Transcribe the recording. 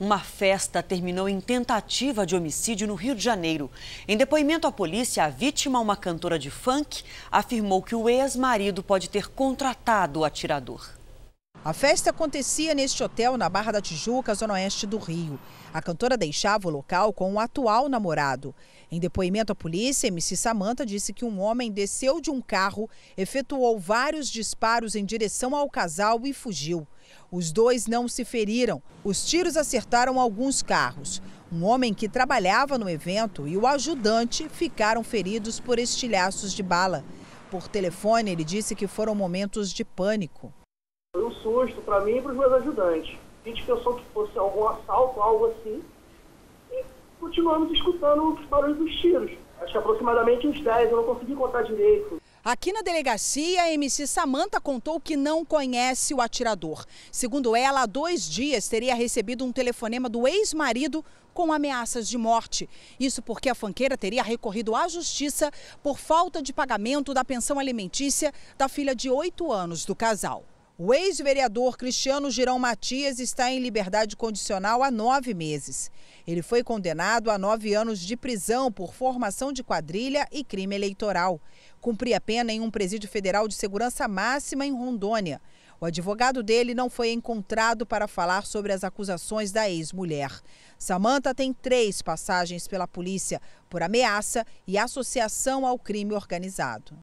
Uma festa terminou em tentativa de homicídio no Rio de Janeiro. Em depoimento à polícia, a vítima, uma cantora de funk, afirmou que o ex-marido pode ter contratado o atirador. A festa acontecia neste hotel na Barra da Tijuca, zona oeste do Rio. A cantora deixava o local com o atual namorado. Em depoimento à polícia, MC Samanta disse que um homem desceu de um carro, efetuou vários disparos em direção ao casal e fugiu. Os dois não se feriram. Os tiros acertaram alguns carros. Um homem que trabalhava no evento e o ajudante ficaram feridos por estilhaços de bala. Por telefone, ele disse que foram momentos de pânico. Foi um susto para mim e para os meus ajudantes. A gente pensou que fosse algum assalto, algo assim. E continuamos escutando os barulhos dos tiros. Acho que aproximadamente uns 10, eu não consegui contar direito. Aqui na delegacia, a MC Samanta contou que não conhece o atirador. Segundo ela, há dois dias teria recebido um telefonema do ex-marido com ameaças de morte. Isso porque a fanqueira teria recorrido à justiça por falta de pagamento da pensão alimentícia da filha de 8 anos do casal. O ex-vereador Cristiano Girão Matias está em liberdade condicional há nove meses. Ele foi condenado a nove anos de prisão por formação de quadrilha e crime eleitoral. Cumpria pena em um presídio federal de segurança máxima em Rondônia. O advogado dele não foi encontrado para falar sobre as acusações da ex-mulher. Samanta tem três passagens pela polícia por ameaça e associação ao crime organizado.